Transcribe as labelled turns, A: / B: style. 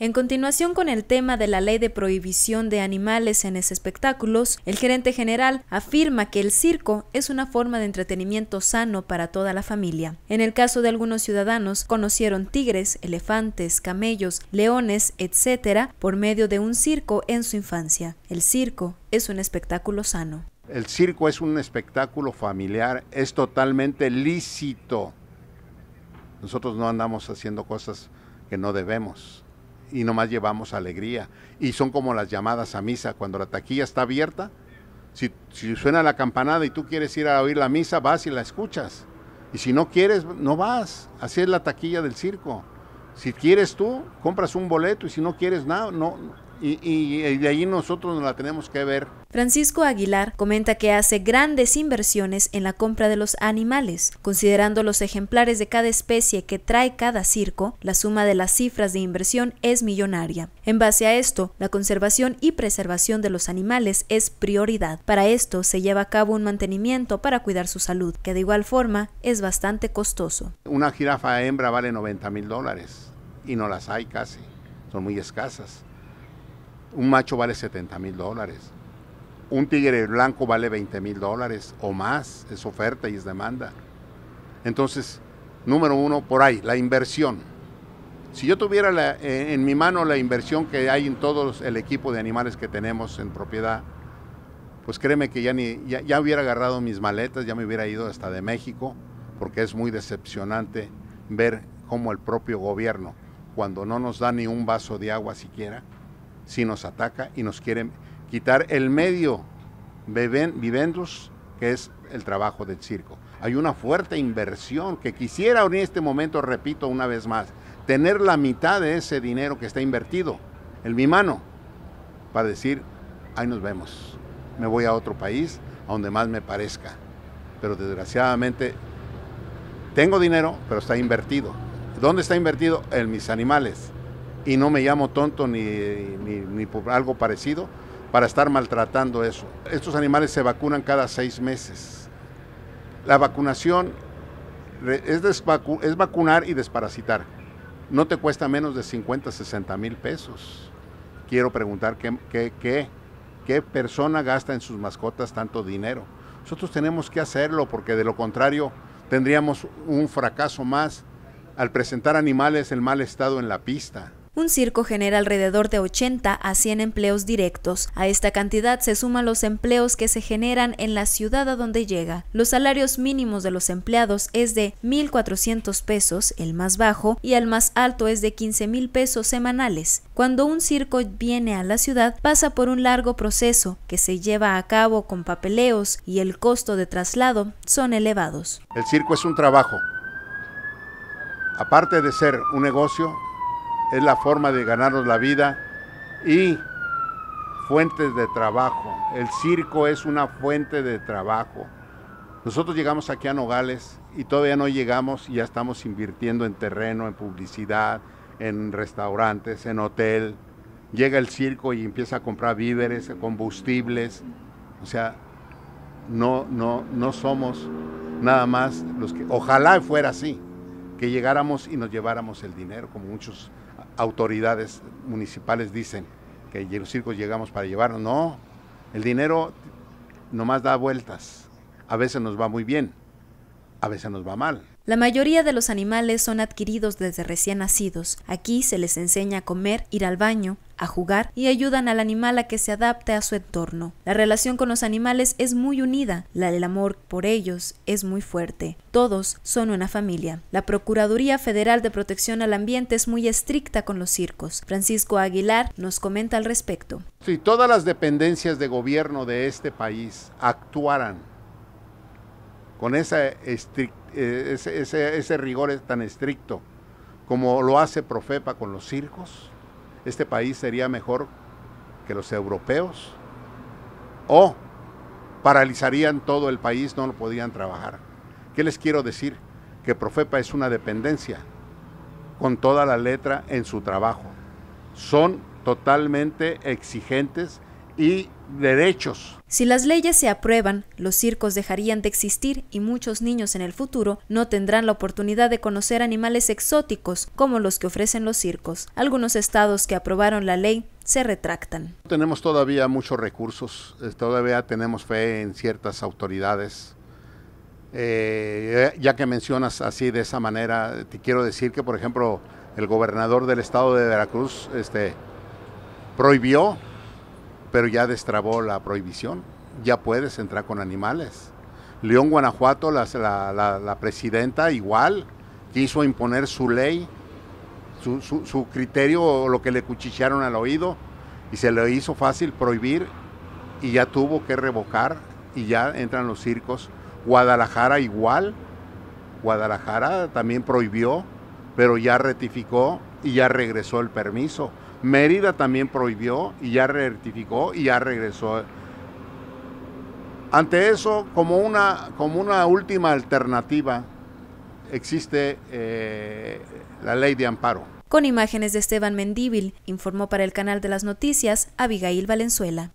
A: En continuación con el tema de la ley de prohibición de animales en esos espectáculos, el gerente general afirma que el circo es una forma de entretenimiento sano para toda la familia. En el caso de algunos ciudadanos, conocieron tigres, elefantes, camellos, leones, etc., por medio de un circo en su infancia. El circo es un espectáculo sano.
B: El circo es un espectáculo familiar, es totalmente lícito. Nosotros no andamos haciendo cosas que no debemos y nomás llevamos alegría. Y son como las llamadas a misa, cuando la taquilla está abierta, si, suena la campanada y tú quieres ir a oír la misa, vas y la escuchas. Y si no quieres, no vas. Así es la taquilla del circo. Si quieres tú, compras un boleto y si no quieres nada, no, y, de allí nosotros nos la tenemos que ver. Francisco
A: Aguilar comenta que hace grandes inversiones en la compra de los animales, considerando los ejemplares de cada especie que trae cada circo, la suma de las cifras de inversión es millonaria. En base a esto, la conservación y preservación de los animales es prioridad. Para esto se lleva a cabo un mantenimiento para cuidar su salud, que de igual forma es bastante
B: costoso. Una jirafa hembra vale 90 mil dólares y no las hay casi, son muy escasas. Un macho vale 70 mil dólares. Un tigre blanco vale 20 mil dólares o más. Es oferta y es demanda. Entonces, número uno, por ahí, la inversión. Si yo tuviera eh, en mi mano la inversión que hay en todo el equipo de animales que tenemos en propiedad, pues créeme que ya, ni, ya, ya hubiera agarrado mis maletas, ya me hubiera ido hasta de México, porque es muy decepcionante ver cómo el propio gobierno, cuando no nos da ni un vaso de agua siquiera, si nos ataca y nos quiere quitar el medio vivendos, que es el trabajo del circo. Hay una fuerte inversión que quisiera en este momento, repito una vez más, tener la mitad de ese dinero que está invertido, en mi mano, para decir, ahí nos vemos, me voy a otro país, a donde más me parezca. Pero desgraciadamente, tengo dinero, pero está invertido. ¿Dónde está invertido? En mis animales y no me llamo tonto ni, por algo parecido para estar maltratando eso. Estos animales se vacunan cada seis meses. La vacunación es, es vacunar y desparasitar. No te cuesta menos de 50, 60 mil pesos. Quiero preguntar qué, qué, qué persona gasta en sus mascotas tanto dinero. Nosotros tenemos que hacerlo porque de lo contrario tendríamos un fracaso más al presentar animales en mal estado en la pista.
A: Un circo genera alrededor de 80 a 100 empleos directos. A esta cantidad se suman los empleos que se generan en la ciudad a donde llega. Los salarios mínimos de los empleados es de 1.400 pesos, el más bajo, y el más alto es de 15.000 pesos semanales. Cuando un circo viene a la ciudad, pasa por un largo proceso que se lleva a cabo con papeleos y el costo de traslado son elevados.
B: El circo es un trabajo. Aparte de ser un negocio, es la forma de ganarnos la vida y fuentes de trabajo. El circo es una fuente de trabajo. Nosotros llegamos aquí a Nogales y todavía no llegamos y ya estamos invirtiendo en terreno, en publicidad, en restaurantes, en hotel. Llega el circo y empieza a comprar víveres, combustibles. O sea, no, no, no somos nada más los que... Ojalá fuera así, que llegáramos y nos lleváramos el dinero, como muchos autoridades municipales dicen que los circos llegamos para llevarnos. No, el dinero nomás da vueltas. A veces nos va muy bien, a veces nos va mal.
A: La mayoría de los animales son adquiridos desde recién nacidos. Aquí se les enseña a comer, ir al baño, a jugar y ayudan al animal a que se adapte a su entorno. La relación con los animales es muy unida, la del amor por ellos es muy fuerte. Todos son una familia. La Procuraduría Federal de Protección al Ambiente es muy estricta con los circos. Francisco Aguilar nos comenta al respecto.
B: Si todas las dependencias de gobierno de este país actuaran con eh, ese, ese, rigor tan estricto como lo hace Profepa con los circos, este país sería mejor que los europeos o paralizarían todo el país, no lo podían trabajar. ¿Qué les quiero decir? Que Profepa es una dependencia con toda la letra en su trabajo. Son totalmente exigentes y derechos. Si
A: las leyes se aprueban, los circos dejarían de existir y muchos niños en el futuro no tendrán la oportunidad de conocer animales exóticos como los que ofrecen los circos. Algunos estados que aprobaron la ley se retractan.
B: Tenemos todavía muchos recursos, eh, todavía tenemos fe en ciertas autoridades. Eh, ya que mencionas así de esa manera, te quiero decir que, por ejemplo, el gobernador del estado de Veracruz este, prohibió pero ya destrabó la prohibición, ya puedes entrar con animales. León, Guanajuato, la, presidenta igual quiso imponer su ley, su, criterio o lo que le cuchichearon al oído y se le hizo fácil prohibir y ya tuvo que revocar y ya entran los circos. Guadalajara igual, Guadalajara también prohibió, pero ya retificó y ya regresó el permiso. Mérida también prohibió y ya rectificó y ya regresó. Ante eso, como una, como una última alternativa, existe eh, la ley de amparo.
A: Con imágenes de Esteban Mendíbil, informó para el canal de las noticias Abigail Valenzuela.